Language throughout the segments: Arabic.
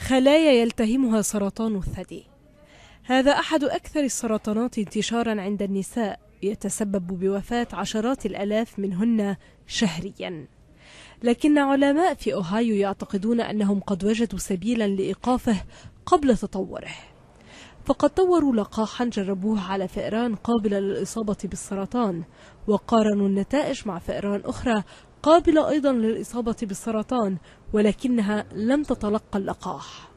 خلايا يلتهمها سرطان الثدي هذا أحد أكثر السرطانات انتشارا عند النساء يتسبب بوفاة عشرات الألاف منهن شهريا لكن علماء في أوهايو يعتقدون أنهم قد وجدوا سبيلا لإيقافه قبل تطوره فقد طوروا لقاحا جربوه على فئران قابلة للإصابة بالسرطان وقارنوا النتائج مع فئران أخرى قابلة أيضا للإصابة بالسرطان ولكنها لم تتلقى اللقاح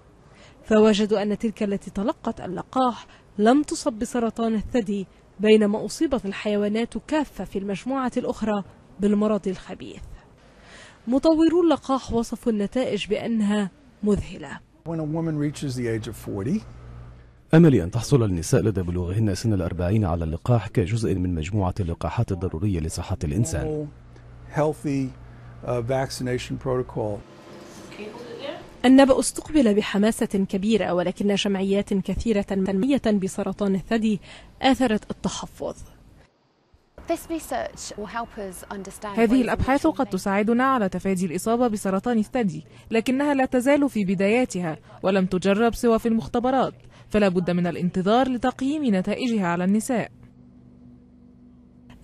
فوجدوا أن تلك التي تلقت اللقاح لم تصب بسرطان الثدي بينما أصيبت الحيوانات كافة في المجموعة الأخرى بالمرض الخبيث مطورو اللقاح وصفوا النتائج بأنها مذهلة When a woman reaches the age of 40, أمل أن تحصل النساء لدى بلوغهن سن الأربعين على اللقاح كجزء من مجموعة اللقاحات الضرورية لصحة الإنسان uh, النبأ استقبل بحماسة كبيرة ولكن جمعيات كثيرة تنمية بسرطان الثدي آثرت التحفظ هذه الأبحاث قد تساعدنا على تفادي الإصابة بسرطان الثدي لكنها لا تزال في بداياتها ولم تجرب سوى في المختبرات فلا بد من الانتظار لتقييم نتائجها على النساء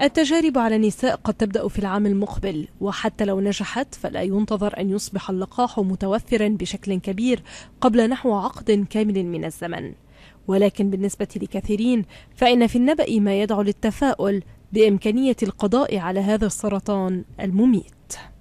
التجارب على النساء قد تبدأ في العام المقبل وحتى لو نجحت فلا ينتظر أن يصبح اللقاح متوفرا بشكل كبير قبل نحو عقد كامل من الزمن ولكن بالنسبة لكثيرين فإن في النبأ ما يدعو للتفاؤل بإمكانية القضاء على هذا السرطان المميت